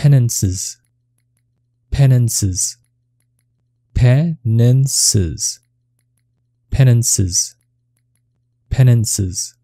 penances, penances, penances, penances, penances.